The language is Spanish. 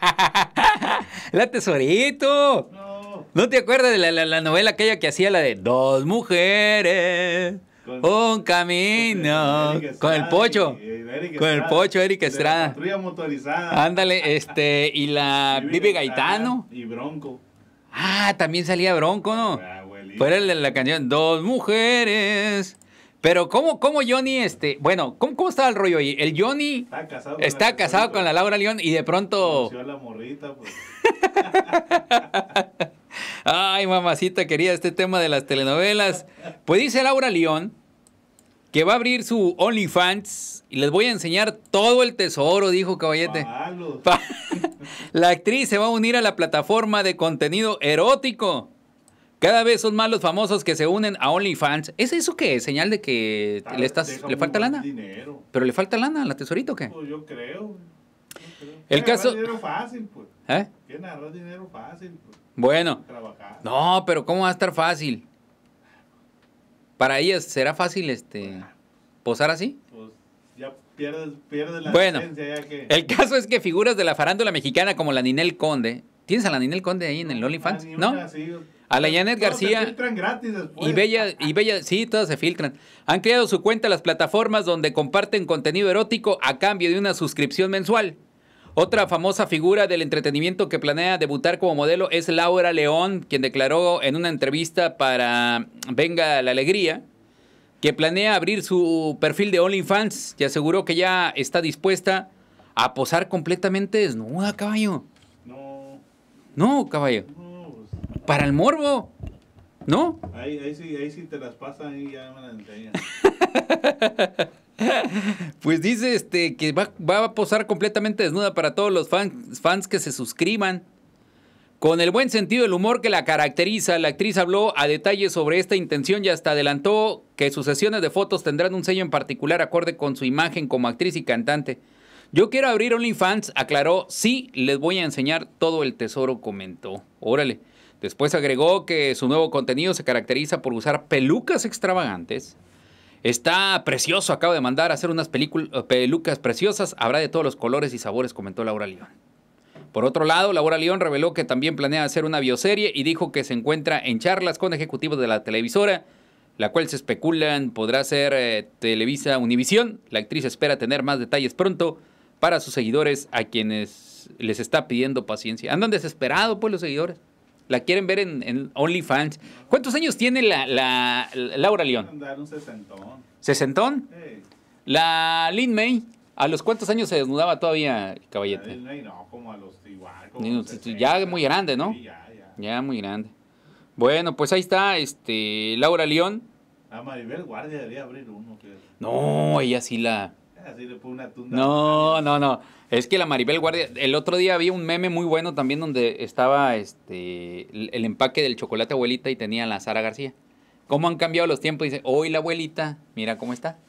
la tesorito. No. te acuerdas de la, novela aquella que hacía la de dos mujeres? un camino con, el pocho, con el pocho Eric Estrada. De motorizada. Ándale, este y la Vivi Gaitano y Bronco. Ah, también salía Bronco, ¿no? Fuera de la canción Dos mujeres pero ¿cómo, cómo Johnny, este, bueno, ¿cómo, cómo estaba el rollo ahí? El Johnny está casado, con, la, Laura León y de pronto... Pues. Ay, mamacita quería este tema de las telenovelas. Pues dice Laura León que va a abrir su OnlyFans y les voy a enseñar todo el tesoro, dijo Caballete. la actriz se va a unir a la plataforma de contenido erótico cada vez son más los famosos que se unen a OnlyFans. ¿Es eso qué? ¿Señal de que le, estás, le falta lana? ¿Pero le falta lana a la tesorita o qué? Pues yo creo. El caso... dinero fácil, pues. ¿Eh? dinero fácil, pues. Bueno. No, pero ¿cómo va a estar fácil? Para ellas, ¿será fácil este pues, posar así? Pues ya pierdes, pierdes la Bueno, el caso es que figuras de la farándula mexicana como la Ninel Conde... ¿Tienes a la Ninel Conde ahí en el OnlyFans? No. A la Janet García. gratis Y Bella, y Bella, sí, todas se filtran. Han creado su cuenta las plataformas donde comparten contenido erótico a cambio de una suscripción mensual. Otra famosa figura del entretenimiento que planea debutar como modelo es Laura León, quien declaró en una entrevista para Venga la Alegría que planea abrir su perfil de OnlyFans y aseguró que ya está dispuesta a posar completamente desnuda, caballo. No. No, caballo. No para el morbo. ¿No? Ahí, sí, ahí sí te las pasan y ya me las Pues dice este que va, a posar completamente desnuda para todos los fans, fans que se suscriban. Con el buen sentido del humor que la caracteriza, la actriz habló a detalle sobre esta intención y hasta adelantó que sus sesiones de fotos tendrán un sello en particular acorde con su imagen como actriz y cantante. Yo quiero abrir OnlyFans, aclaró. Sí, les voy a enseñar todo el tesoro, comentó. Órale. Después agregó que su nuevo contenido se caracteriza por usar pelucas extravagantes. Está precioso, acabo de mandar a hacer unas eh, pelucas preciosas. Habrá de todos los colores y sabores, comentó Laura León. Por otro lado, Laura León reveló que también planea hacer una bioserie y dijo que se encuentra en charlas con ejecutivos de la televisora, la cual se especulan podrá ser eh, Televisa Univisión. La actriz espera tener más detalles pronto para sus seguidores a quienes les está pidiendo paciencia. Andan desesperados, pues, los seguidores la quieren ver en, OnlyFans. ¿Cuántos años tiene la, Laura León? un sesentón. ¿Sesentón? La Lin May, ¿a los cuántos años se desnudaba todavía el caballete? Lin May no, como a los igual. ya muy grande, ¿no? ya, ya. Ya muy grande. Bueno, pues ahí está este Laura León. A Maribel Guardia debería abrir uno. ¿qué? No, ella sí la... Así le una tunda. No, no, no. Es que la Maribel Guardia, el otro día había un meme muy bueno también donde estaba este el, empaque del chocolate abuelita y tenía la Sara García. ¿Cómo han cambiado los tiempos? Dice, hoy la abuelita, mira cómo está.